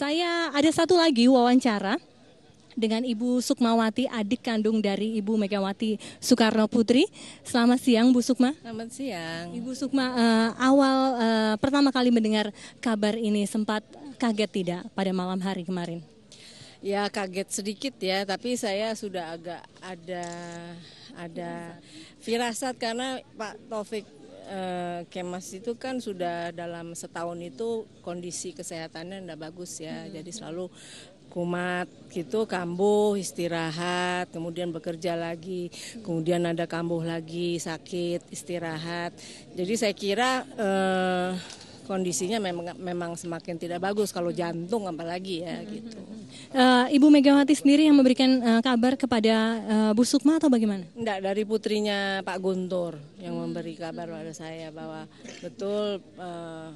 Saya ada satu lagi wawancara dengan Ibu Sukmawati, adik kandung dari Ibu Megawati Soekarno Putri. Selamat siang, Bu Sukma. Selamat siang. Ibu Sukma, uh, awal uh, pertama kali mendengar kabar ini sempat kaget tidak pada malam hari kemarin? Ya kaget sedikit ya, tapi saya sudah agak ada ada firasat karena Pak Taufik Eh, Kemas itu kan sudah dalam setahun itu kondisi kesehatannya tidak bagus ya, hmm. jadi selalu kumat gitu kambuh istirahat kemudian bekerja lagi hmm. kemudian ada kambuh lagi sakit istirahat jadi saya kira uh, kondisinya memang memang semakin tidak bagus kalau hmm. jantung apalagi ya gitu uh, Ibu Megawati sendiri yang memberikan uh, kabar kepada uh, Bu Sukma atau bagaimana? Enggak, dari putrinya Pak Guntur yang memberi kabar pada saya bahwa betul uh,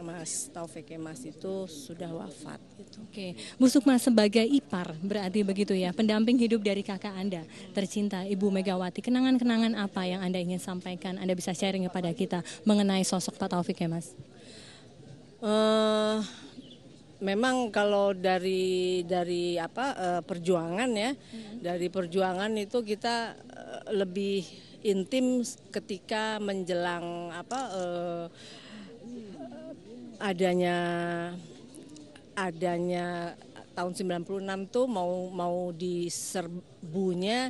Mas Taufik Emas itu sudah wafat. Gitu. Oke, Bu Sukma sebagai ipar berarti begitu ya, pendamping hidup dari kakak Anda, tercinta Ibu Megawati. Kenangan-kenangan apa yang Anda ingin sampaikan, Anda bisa sharing kepada kita mengenai sosok Pak Taufik Emas? Uh, memang kalau dari dari apa eh, perjuangan ya, hmm. dari perjuangan itu kita eh, lebih intim ketika menjelang apa eh, adanya adanya tahun 96 tuh mau mau diserbunya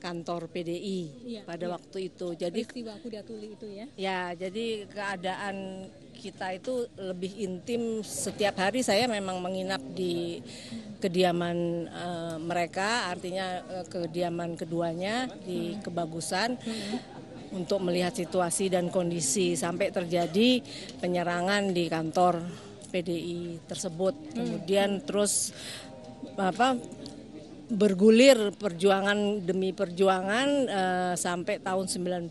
kantor PDI iya, pada iya. waktu itu. Jadi peristiwa itu ya. Ya, jadi keadaan kita itu lebih intim setiap hari saya memang menginap di kediaman uh, mereka artinya uh, kediaman keduanya di kebagusan untuk melihat situasi dan kondisi sampai terjadi penyerangan di kantor PDI tersebut kemudian terus apa bergulir perjuangan demi perjuangan uh, sampai tahun 98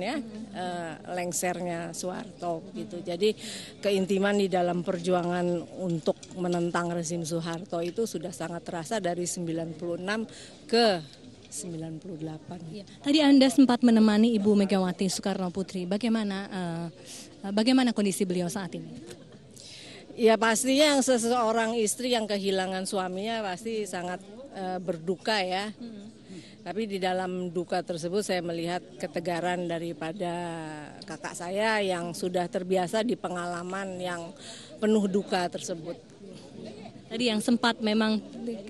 ya uh, lengsernya Soeharto gitu. Jadi keintiman di dalam perjuangan untuk menentang rezim Soeharto itu sudah sangat terasa dari 96 ke 98. Iya. Tadi Anda sempat menemani Ibu Megawati Soekarno Putri. Bagaimana uh, bagaimana kondisi beliau saat ini? Ya pastinya yang seseorang istri yang kehilangan suaminya pasti sangat Eh, berduka ya. Hmm. Tapi di dalam duka tersebut saya melihat ketegaran daripada kakak saya yang sudah terbiasa di pengalaman yang penuh duka tersebut. Tadi yang sempat memang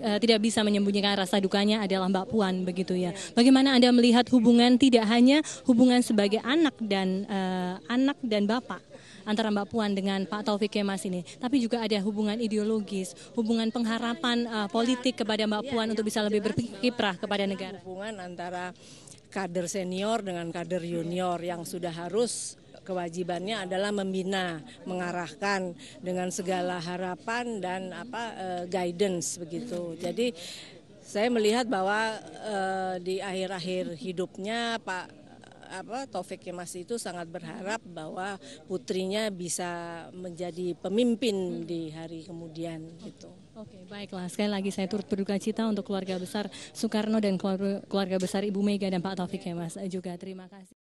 uh, tidak bisa menyembunyikan rasa dukanya adalah Mbak Puan begitu ya. Bagaimana Anda melihat hubungan tidak hanya hubungan sebagai anak dan uh, anak dan bapak antara Mbak Puan dengan Pak Taufik Kemas ini, tapi juga ada hubungan ideologis, hubungan pengharapan uh, politik kepada Mbak Puan untuk bisa lebih berkiprah kepada negara. Hubungan antara kader senior dengan kader junior yang sudah harus kewajibannya adalah membina, mengarahkan dengan segala harapan dan apa uh, guidance begitu. Jadi saya melihat bahwa uh, di akhir-akhir hidupnya Pak apa Taufik Kemas itu sangat berharap bahwa putrinya bisa menjadi pemimpin di hari kemudian gitu. Oke, baiklah. Sekali lagi saya turut berduka cita untuk keluarga besar Soekarno dan keluarga besar Ibu Mega dan Pak Taufik Kemas juga. Terima kasih.